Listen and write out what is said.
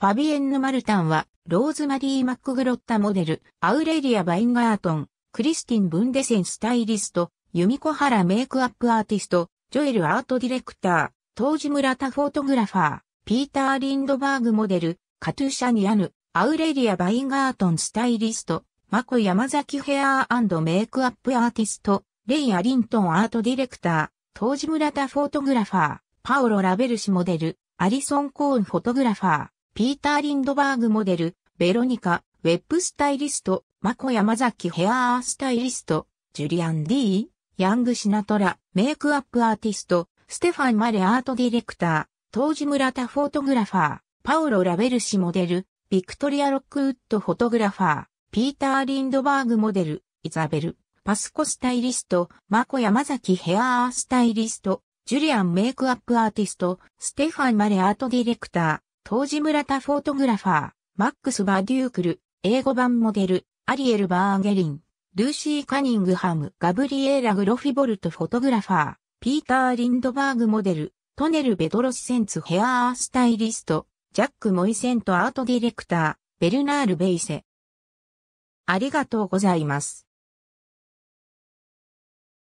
ファビエンヌ・マルタンは、ローズマリー・マックグロッタモデル、アウレリア・バインガートン、クリスティン・ブンデセンスタイリスト、ユミコ・ハラメイクアップアーティスト、ジョエル・アートディレクター、当時村田フォトグラファー、ピーター・リンドバーグモデル、カトゥーシャ・ニアヌ、アウレリア・バインガートンスタイリスト、マコ・ヤマザキ・ヘアーメイクアップアーティスト、レイ・アリントン・アートディレクター、当時村田フォトグラファー、パオロ・ラベルシモデル、アリソン・コーンフォトグラファー、ピーター・リンドバーグモデル、ベロニカ、ウェップスタイリスト、マコヤマザキ・ヘアースタイリスト、ジュリアン・ディー、ヤング・シナトラ、メイクアップアーティスト、ステファン・マレアートディレクター、当時村田フォートグラファー、パオロ・ラベル氏モデル、ビクトリア・ロックウッドフォトグラファー、ピーター・リンドバーグモデル、イザベル、パスコスタイリスト、マコヤマザキ・ヘアースタイリスト、ジュリアンメイクアップアーティスト、ステファン・マレアートディレクター、当時村田フォートグラファー、マックス・バーデュークル、英語版モデル、アリエル・バーゲリン、ルーシー・カニングハム、ガブリエーラ・グロフィボルト・フォトグラファー、ピーター・リンドバーグモデル、トネル・ベドロス・センツ・ヘアー・スタイリスト、ジャック・モイセント・アート・ディレクター、ベルナール・ベイセ。ありがとうございます。